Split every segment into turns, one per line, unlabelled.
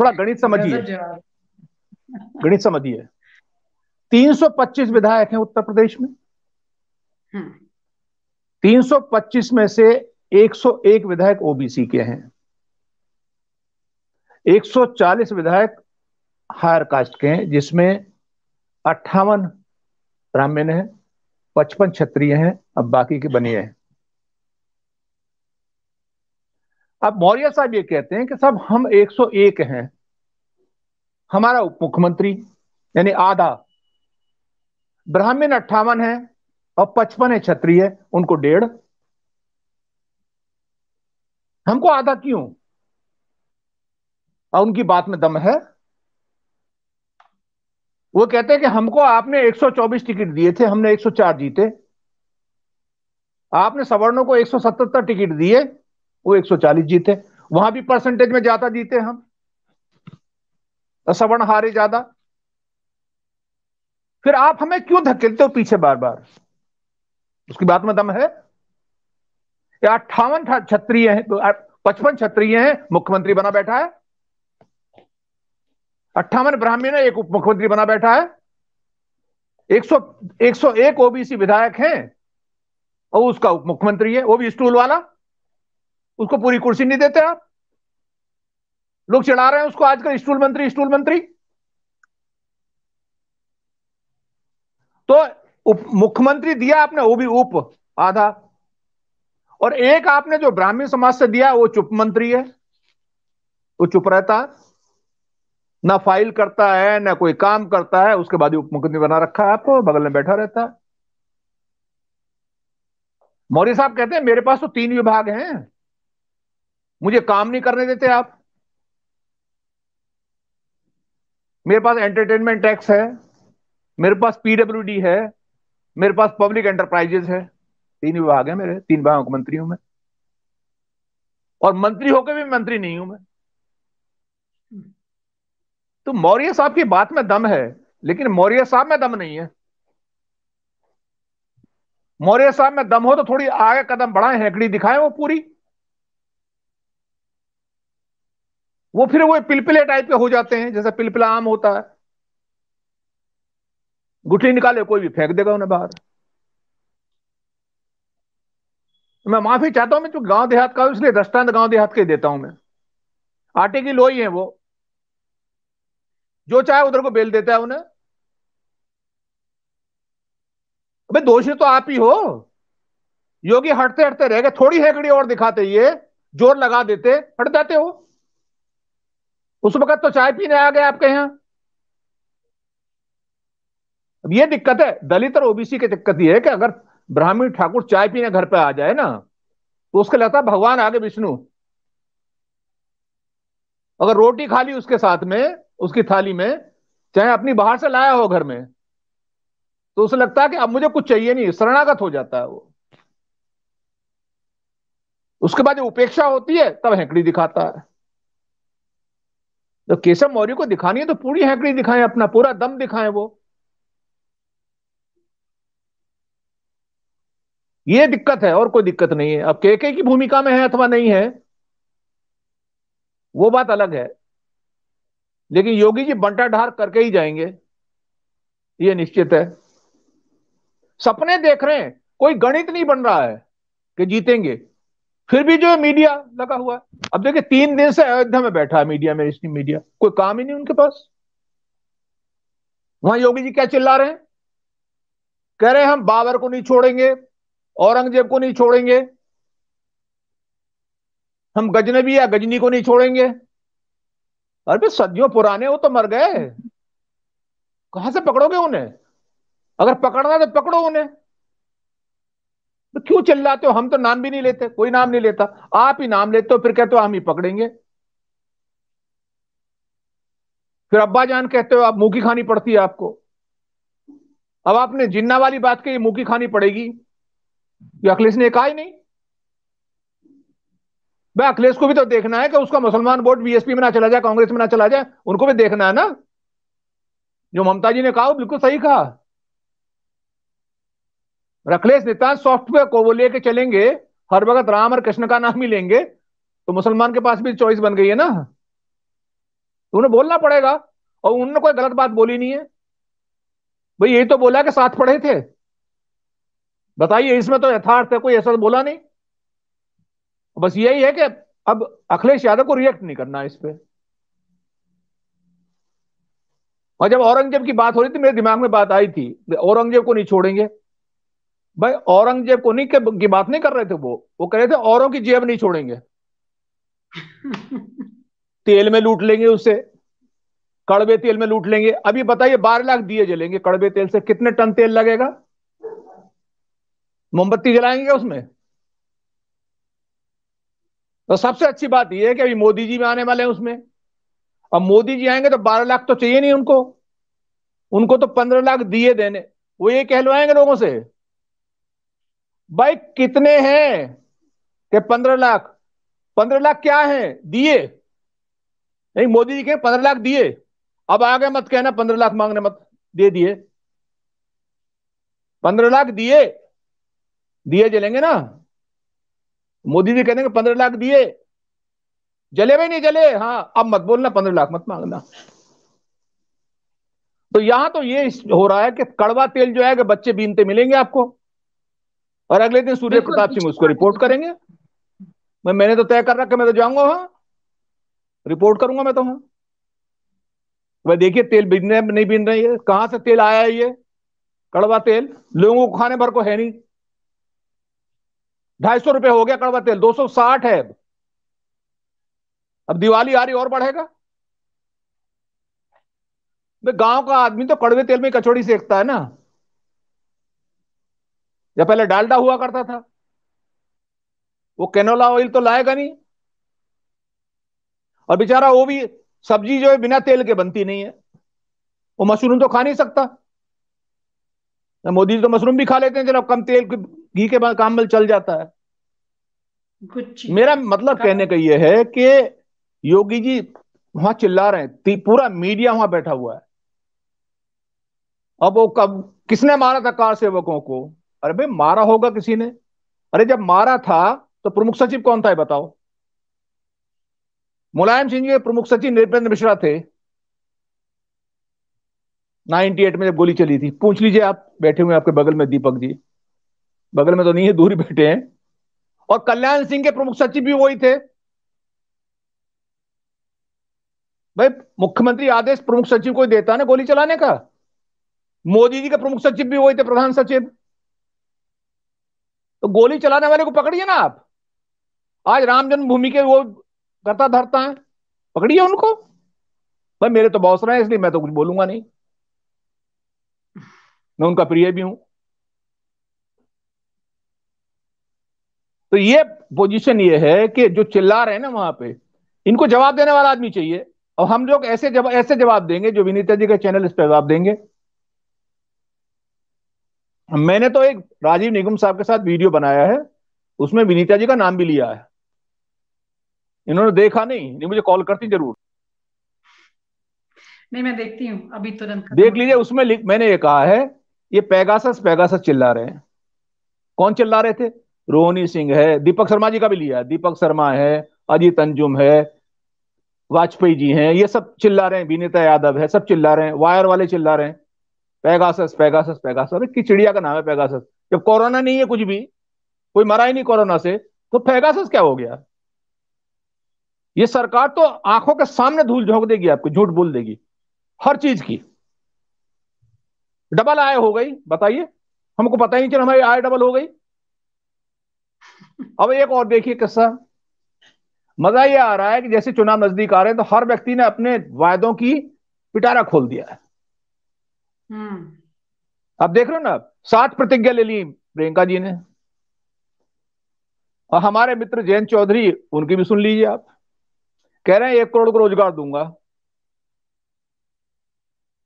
थोड़ा गणित समझिए गणित समझिए 325 विधायक हैं उत्तर प्रदेश में 325 हाँ। में से 101 विधायक ओबीसी के हैं 140 विधायक हायर कास्ट के हैं जिसमें अट्ठावन ब्राह्मण हैं पचपन क्षत्रिय हैं अब बाकी के बनिए हैं अब मौर्य साहब ये कहते हैं कि सब हम 101 हैं हमारा उप मुख्यमंत्री यानी आधा ब्राह्मण अट्ठावन है और पचपन है क्षत्रिय उनको डेढ़ हमको आधा क्यों और उनकी बात में दम है वो कहते हैं कि हमको आपने 124 टिकट दिए थे हमने 104 जीते आपने सवर्णों को 177 टिकट दिए वो 140 जीते वहां भी परसेंटेज में ज्यादा जीते हम सवर्ण हारे ज्यादा फिर आप हमें क्यों धकेलते हो पीछे बार बार उसकी बात में दम है अट्ठावन क्षत्रिय हैं तो पचपन क्षत्रिय हैं मुख्यमंत्री बना बैठा है अट्ठावन ब्राह्मण एक उप मुख्यमंत्री बना बैठा है एक सौ एक सौ एक ओबीसी विधायक हैं और उसका उप मुख्यमंत्री है वो भी स्टूल वाला उसको पूरी कुर्सी नहीं देते आप लोग चढ़ा रहे हैं उसको आजकल स्टूल मंत्री स्टूल मंत्री तो उप मुख्यमंत्री दिया आपने वो भी उप आधा और एक आपने जो ब्राह्मण समाज से दिया वो चुप मंत्री है वो चुप रहता ना फाइल करता है ना कोई काम करता है उसके बाद उप मुख्यमंत्री बना रखा है आपको बगल में बैठा रहता है मौर्य साहब कहते हैं मेरे पास तो तीन विभाग हैं मुझे काम नहीं करने देते आप मेरे पास एंटरटेनमेंट टैक्स है मेरे पास डी है मेरे पास पब्लिक एंटरप्राइजेस है तीन विभाग है मेरे तीन विभाग मंत्री हूं मैं और मंत्री होकर भी मंत्री नहीं हूं मैं तो मौर्य साहब की बात में दम है लेकिन मौर्य साहब में दम नहीं है मौर्य साहब में दम हो तो थोड़ी आगे कदम बढ़ाए हैकड़ी दिखाएं वो पूरी वो फिर वो पिलपिले टाइप के हो जाते हैं जैसा पिलपिला आम होता है गुठली निकाले कोई भी फेंक देगा उन्हें बाहर मैं माफी चाहता हूं मैं तो गांव देहात का इसलिए दृष्टांत गांव देहात के देता हूं मैं आटे की लोई है वो जो चाहे उधर को बेल देता है उन्हें अबे दोषी तो आप ही हो योगी हटते हटते रह गए थोड़ी हैकड़ी और दिखाते ये जोर लगा देते हट जाते हो उस वक्त तो चाय पीने आ गए आपके यहां अब ये दिक्कत है दलित और ओबीसी की दिक्कत ये है कि अगर ब्राह्मण ठाकुर चाय पीने घर पे आ जाए ना तो उसको तो लगता है भगवान आगे विष्णु अगर रोटी खा ली उसके साथ में उसकी थाली में चाहे अपनी बाहर से लाया हो घर में तो उसे लगता है कि अब मुझे कुछ चाहिए नहीं शरणागत हो जाता है वो उसके बाद जो उपेक्षा होती है तब हैंकड़ी दिखाता है तो केशव मौर्य को दिखानी है तो पूरी हैकड़ी दिखाएं अपना पूरा दम दिखाएं वो ये दिक्कत है और कोई दिक्कत नहीं है अब के की भूमिका में है अथवा नहीं है वो बात अलग है लेकिन योगी जी बंटा ढार करके ही जाएंगे ये निश्चित है सपने देख रहे हैं कोई गणित नहीं बन रहा है कि जीतेंगे फिर भी जो है मीडिया लगा हुआ है अब देखिए तीन दिन से अयोध्या में बैठा है मीडिया में इसकी मीडिया कोई काम ही नहीं उनके पास वहां योगी जी क्या चिल्ला रहे हैं कह रहे हम बाबर को नहीं छोड़ेंगे औरंगजेब को नहीं छोड़ेंगे हम गजनबी या गजनी को नहीं छोड़ेंगे अरे सदियों पुराने हो तो मर गए कहां से पकड़ोगे उन्हें अगर पकड़ना है तो पकड़ो उन्हें तो क्यों चिल्लाते हो हम तो नाम भी नहीं लेते कोई नाम नहीं लेता आप ही नाम लेते हो फिर कहते हो हम ही पकड़ेंगे फिर अब्बा जान कहते हो आप मुंह की खानी पड़ती है आपको अब आपने जिन्ना वाली बात कही मुंह की खानी पड़ेगी ये अखिलेश ने कहा ही नहीं भाई अखिलेश को भी तो देखना है कि उसका मुसलमान वोट बीएसपी में ना चला जाए कांग्रेस में ना चला जाए उनको भी देखना है ना जो ममता जी ने कहा बिल्कुल सही कहा अखिलेश नेता सॉफ्टवेयर को वो लेके चलेंगे हर वक्त राम और कृष्ण का नाम ही लेंगे तो मुसलमान के पास भी चॉइस बन गई है ना तो उन्हें बोलना पड़ेगा और उन्होंने कोई गलत बात बोली नहीं है भाई यही तो बोला कि साथ पढ़े थे बताइए इसमें तो यथार्थ है कोई ऐसा तो बोला नहीं बस यही है कि अब अखिलेश यादव को रिएक्ट नहीं करना इस पर और जब औरंगजेब की बात हो रही थी मेरे दिमाग में बात आई थी औरंगजेब को नहीं छोड़ेंगे भाई औरंगजेब को नहीं की बात नहीं कर रहे थे वो वो कह रहे थे औरों की जेब नहीं छोड़ेंगे तेल में लूट लेंगे उसे कड़वे तेल में लूट लेंगे अभी बताइए बारह लाख दिए जलेंगे कड़वे तेल से कितने टन तेल लगेगा मोमबत्ती जलाएंगे उसमें तो सबसे अच्छी बात यह है कि अभी मोदी जी में आने वाले हैं उसमें अब मोदी जी आएंगे तो बारह लाख तो चाहिए नहीं उनको उनको तो पंद्रह लाख दिए देने वो ये कहलवाएंगे लोगों से भाई कितने हैं के पंद्रह लाख पंद्रह लाख क्या है दिए नहीं मोदी जी के पंद्रह लाख दिए अब आगे मत कहना पंद्रह लाख मांगने मत दे दिए पंद्रह लाख दिए दिए जलेंगे ना मोदी जी कहने के पंद्रह लाख दिए जले भी नहीं जले हाँ अब मत बोलना पंद्रह लाख मत मांगना तो यहां तो ये हो रहा है कि कड़वा तेल जो है कि बच्चे बीनते मिलेंगे आपको और अगले दिन सूर्य प्रताप सिंह उसको रिपोर्ट करेंगे मैं मैंने तो तय कर रखा मैं तो जाऊंगा वहां रिपोर्ट करूंगा मैं तो वहां वह देखिए तेल बिजने नहीं बिन रही है कहां से तेल आया है ये कड़वा तेल लोगों को खाने भर को है नहीं ढाई सौ रुपये हो गया कड़वा तेल दो सौ साठ है अब दिवाली आ रही और बढ़ेगा गांव का आदमी तो कड़वे तेल में कचौड़ी सेकता है ना जब पहले डालडा हुआ करता था वो कैनोला ऑयल तो लाएगा नहीं और बेचारा वो भी सब्जी जो है बिना तेल के बनती नहीं है वो मशरूम तो खा नहीं सकता मोदी जी तो मशरूम भी खा लेते हैं जरा कम तेल घी के बाद काम में चल जाता है मेरा मतलब कहने का ये है कि योगी जी वहां चिल्ला रहे हैं पूरा मीडिया वहां बैठा हुआ है अब वो कब किसने मारा था कार सेवकों को अरे भाई मारा होगा किसी ने अरे जब मारा था तो प्रमुख सचिव कौन था बताओ मुलायम सिंह के प्रमुख सचिव नृपेंद्र मिश्रा थे 98 में जब गोली चली थी पूछ लीजिए आप बैठे हुए आपके बगल में दीपक जी बगल में तो नहीं है दूरी बैठे हैं और कल्याण सिंह के प्रमुख सचिव भी वही थे भाई मुख्यमंत्री आदेश प्रमुख सचिव को देता है ना गोली चलाने का मोदी जी के प्रमुख सचिव भी वही थे प्रधान सचिव तो गोली चलाने वाले को पकड़िए ना आप आज राम जन्मभूमि के वो करता धरता है पकड़िए उनको भाई मेरे तो बॉस रहे इसलिए मैं तो कुछ बोलूंगा नहीं मैं उनका प्रिय भी हूं तो ये पोजीशन ये है कि जो चिल्ला रहे हैं ना वहां पे इनको जवाब देने वाला आदमी चाहिए और हम लोग ऐसे जवाब ऐसे जवाब देंगे जो विनीता जी के चैनल इस पर जवाब देंगे मैंने तो एक राजीव निगम साहब के साथ वीडियो बनाया है उसमें विनीता जी का नाम भी लिया है इन्होंने देखा नहीं नहीं मुझे कॉल करती जरूर नहीं मैं देखती हूँ अभी तुरंत देख लीजिए उसमें मैंने ये कहा है ये पैगासस पैगासस चिल्ला रहे हैं कौन चिल्ला रहे थे रोहनी सिंह है दीपक शर्मा जी का भी लिया है दीपक शर्मा है अजीत अंजुम है वाजपेयी जी हैं ये सब चिल्ला रहे हैं विनीता यादव है सब चिल्ला रहे हैं वायर वाले चिल्ला रहे हैं पैगासस पैगासस पैगासस अरे किस चिड़िया का नाम है पैगासस जब कोरोना नहीं है कुछ भी कोई मरा ही नहीं कोरोना से तो पैगासस क्या हो गया ये सरकार तो आंखों के सामने धूल झोंक देगी आपको झूठ बोल देगी हर चीज की डबल आय हो गई बताइए हमको पता ही नहीं चल हमारी आय डबल हो गई अब एक और देखिए किस्सा मजा ये आ रहा है कि जैसे चुनाव नजदीक आ रहे हैं तो हर व्यक्ति ने अपने वायदों की पिटारा खोल दिया है हम्म। आप देख रहे हो ना सात प्रतिज्ञा ले ली प्रियंका जी ने और हमारे मित्र जयंत चौधरी उनकी भी सुन लीजिए आप कह रहे हैं एक करोड़ को रोजगार दूंगा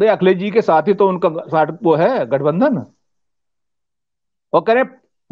भाई अखिलेश जी के साथ ही तो उनका साठ वो है गठबंधन और कह रहे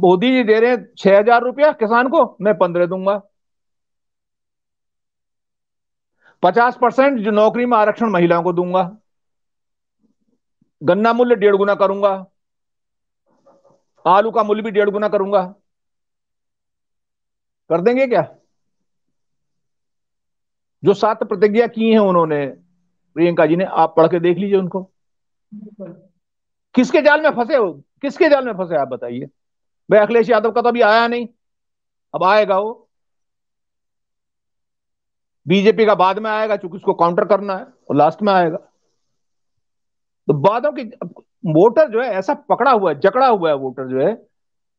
मोदी जी दे रहे हैं छह हजार रुपया किसान को मैं पंद्रह दूंगा पचास परसेंट जो नौकरी में आरक्षण महिलाओं को दूंगा गन्ना मूल्य डेढ़ गुना करूंगा आलू का मूल्य भी डेढ़ गुना करूंगा कर देंगे क्या जो सात प्रतिज्ञा की है उन्होंने प्रियंका जी ने आप पढ़ के देख लीजिए उनको किसके जाल में फंसे हो किसके जाल में फंसे आप बताइए भाई अखिलेश यादव का तो अभी आया नहीं अब आएगा वो बीजेपी का बाद में आएगा चूंकि उसको काउंटर करना है और लास्ट में आएगा तो बादों की वोटर जो है ऐसा पकड़ा हुआ है जकड़ा हुआ है वोटर जो है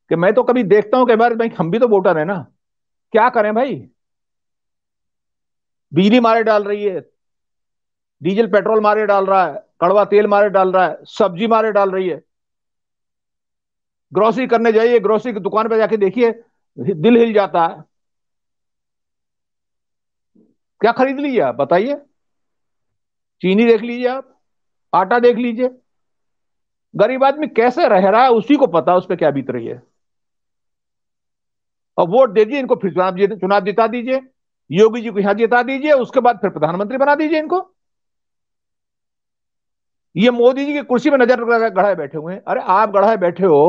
कि मैं तो कभी देखता हूं कई बार भाई हम भी तो वोटर है ना क्या करें भाई बिजली मारे डाल रही है डीजल पेट्रोल मारे डाल रहा है कड़वा तेल मारे डाल रहा है सब्जी मारे डाल रही है ग्रोसरी करने जाइए ग्रोसरी की दुकान पर जाके देखिए दिल हिल जाता है क्या खरीद लीजिए आप बताइए चीनी देख लीजिए आप आटा देख लीजिए गरीब आदमी कैसे रह रहा है उसी को पता उस पर क्या बीत रही है और वोट दे दीजिए इनको फिर चुनाव चुनाव जिता दीजिए योगी जी को यहां जिता दीजिए उसके बाद फिर प्रधानमंत्री बना दीजिए इनको ये मोदी जी की कुर्सी में नजर गढ़ाए बैठे हुए हैं अरे आप गढ़ाए बैठे हो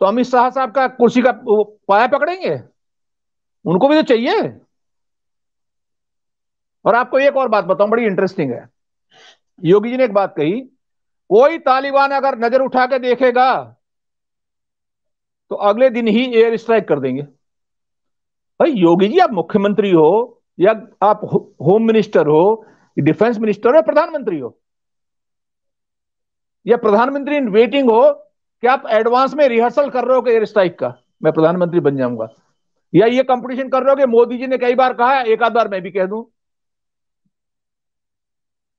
तो अमित शाह साहब का कुर्सी का पाया पकड़ेंगे उनको भी तो चाहिए और आपको एक और बात बताऊं बड़ी इंटरेस्टिंग है योगी जी ने एक बात कही कोई तालिबान अगर नजर उठा के देखेगा तो अगले दिन ही एयर स्ट्राइक कर देंगे भाई योगी जी आप मुख्यमंत्री हो या आप होम मिनिस्टर हो डिफेंस मिनिस्टर हो या प्रधानमंत्री हो या प्रधानमंत्री इन वेटिंग हो कि आप एडवांस में रिहर्सल कर रहे हो कि एयर स्ट्राइक का मैं प्रधानमंत्री बन जाऊंगा या ये कंपटीशन कर रहे हो कि मोदी जी ने कई बार कहा एक आध बार मैं भी कह दूं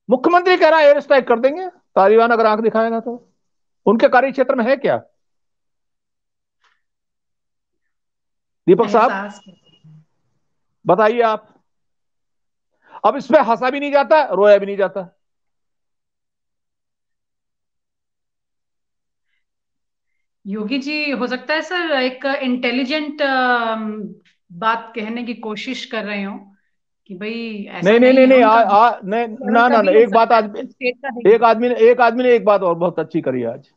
मुख्यमंत्री कह रहा है एयर स्ट्राइक कर देंगे तालिबान अगर आंख दिखाएगा तो उनके कार्य क्षेत्र में है क्या दीपक साहब बताइए आप अब इसमें हंसा भी नहीं जाता रोया भी नहीं जाता योगी जी हो सकता है सर एक इंटेलिजेंट बात कहने की कोशिश कर रहे हो कि भाई ऐसा नहीं नहीं नहीं नहीं आ, आ, नहीं ना ना, ना एक बात आज एक आदमी ने एक आदमी ने एक बात और बहुत अच्छी करी आज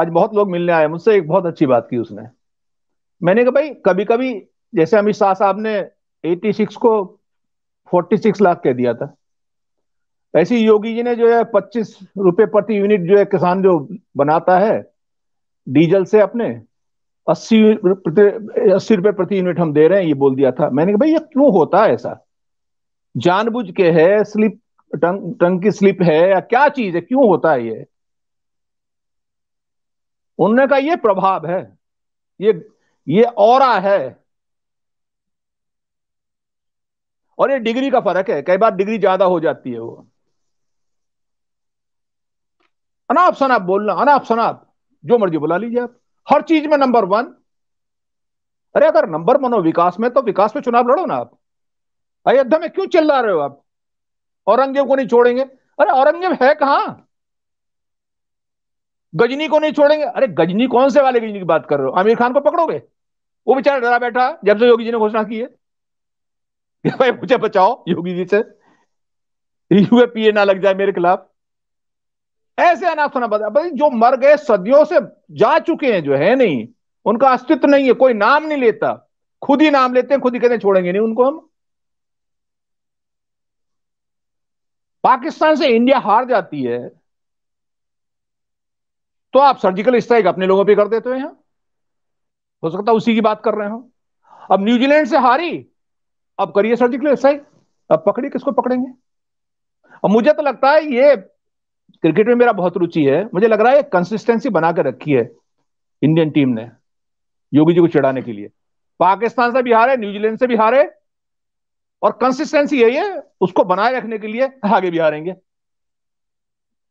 आज बहुत लोग मिलने आए मुझसे एक बहुत अच्छी बात की उसने मैंने कहा भाई कभी कभी जैसे अमित शाह साहब ने 86 को 46 लाख कह दिया था ऐसी योगी जी ने जो है पच्चीस रुपए प्रति यूनिट जो है किसान जो बनाता है डीजल से अपने अस्सी अस्सी रुपए प्रति यूनिट हम दे रहे हैं ये बोल दिया था मैंने कहा भाई ये क्यों होता है ऐसा जानबूझ के है स्लिप टंग टंग की स्लिप है या क्या चीज है क्यों होता है ये उनने का ये प्रभाव है ये ये और है और ये डिग्री का फर्क है कई बार डिग्री ज्यादा हो जाती है वो अनाप शनाप बोलना अनाप शनाप जो मर्जी बुला लीजिए आप हर चीज में नंबर वन अरे अगर नंबर मनो विकास में तो विकास में चुनाव लड़ो ना आप अयोध्या में क्यों चिल्ला रहे हो आप औरंगजेब को नहीं छोड़ेंगे अरे औरंगजेब है कहा गजनी को नहीं छोड़ेंगे अरे गजनी कौन से वाले गजनी की बात कर रहे हो आमिर खान को पकड़ोगे वो बेचारा डरा बैठा जब से योगी जी ने घोषणा की है भाई मुझे बचाओ योगी जी से यूएपीए ना लग जाए मेरे खिलाफ ऐसे अनाथ होना बता भाई जो मर गए सदियों से जा चुके हैं जो है नहीं उनका अस्तित्व नहीं है कोई नाम नहीं लेता खुद ही नाम लेते हैं खुद ही कहते हैं छोड़ेंगे नहीं उनको हम पाकिस्तान से इंडिया हार जाती है तो आप सर्जिकल स्ट्राइक अपने लोगों पे कर देते हो यहां हो सकता है उसी की बात कर रहे हो अब न्यूजीलैंड से हारी अब करिए सर्जिकल स्ट्राइक अब पकड़िए किसको पकड़ेंगे अब मुझे तो लगता है ये क्रिकेट में मेरा बहुत रुचि है मुझे लग रहा है कंसिस्टेंसी बनाकर रखी है इंडियन टीम ने योगी जी को चिढ़ाने के लिए पाकिस्तान से भी हारे न्यूजीलैंड से भी हारे और कंसिस्टेंसी यही है उसको बनाए रखने के लिए आगे भी आ रहेंगे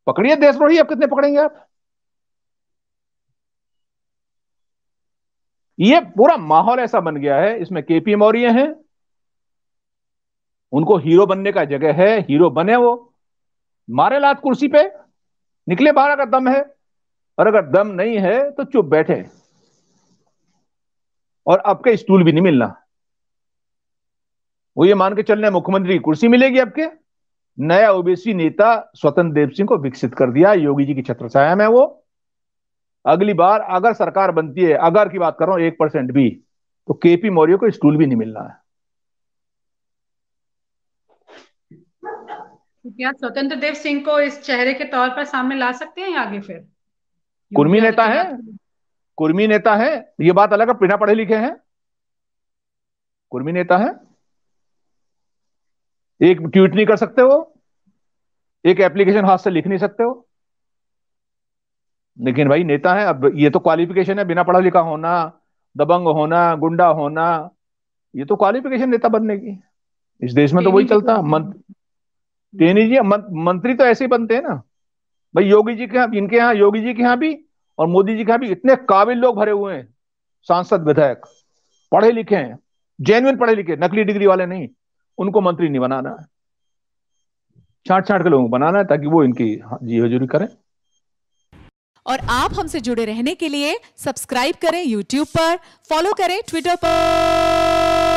पकड़िए देशद्रोही अब कितने पकड़ेंगे आप ये पूरा माहौल ऐसा बन गया है इसमें केपी मौर्य हैं उनको हीरो बनने का जगह है हीरो बने वो मारे लात कुर्सी पे निकले बाहर अगर दम है और अगर दम नहीं है तो चुप बैठे और आपके स्टूल भी नहीं मिलना वो ये मान के चल रहे मुख्यमंत्री की कुर्सी मिलेगी आपके नया ओबीसी नेता स्वतंत्र देव सिंह को विकसित कर दिया योगी जी की छत्रछाया में वो अगली बार अगर सरकार बनती है अगर की बात कर रहा हूं एक परसेंट भी तो केपी मौर्य को स्टूल भी नहीं मिलना है क्या स्वतंत्र देव सिंह को इस चेहरे के तौर पर सामने ला सकते हैं आगे फिर कुर्मी नेता है कुर्मी नेता है ये बात अलग है बिना पढ़े लिखे हैं कुर्मी नेता है एक ट्वीट नहीं कर सकते हो एक एप्लीकेशन हाथ से लिख नहीं सकते हो लेकिन भाई नेता है अब ये तो क्वालिफिकेशन है बिना पढ़ा लिखा होना दबंग होना गुंडा होना ये तो क्वालिफिकेशन नेता बनने की इस देश में तो वही चलता मंत्री जी मं, मंत्री तो ऐसे ही बनते हैं ना भाई योगी जी के यहाँ इनके यहाँ योगी जी के यहाँ भी और मोदी जी के यहाँ भी इतने काबिल लोग भरे हुए हैं सांसद विधायक पढ़े लिखे हैं जेन्युन पढ़े लिखे नकली डिग्री वाले नहीं उनको मंत्री नहीं बनाना है छाट छाट के लोगों को बनाना है ताकि वो इनकी जी हजूरी करें और आप हमसे जुड़े रहने के लिए सब्सक्राइब करें यूट्यूब पर फॉलो करें ट्विटर पर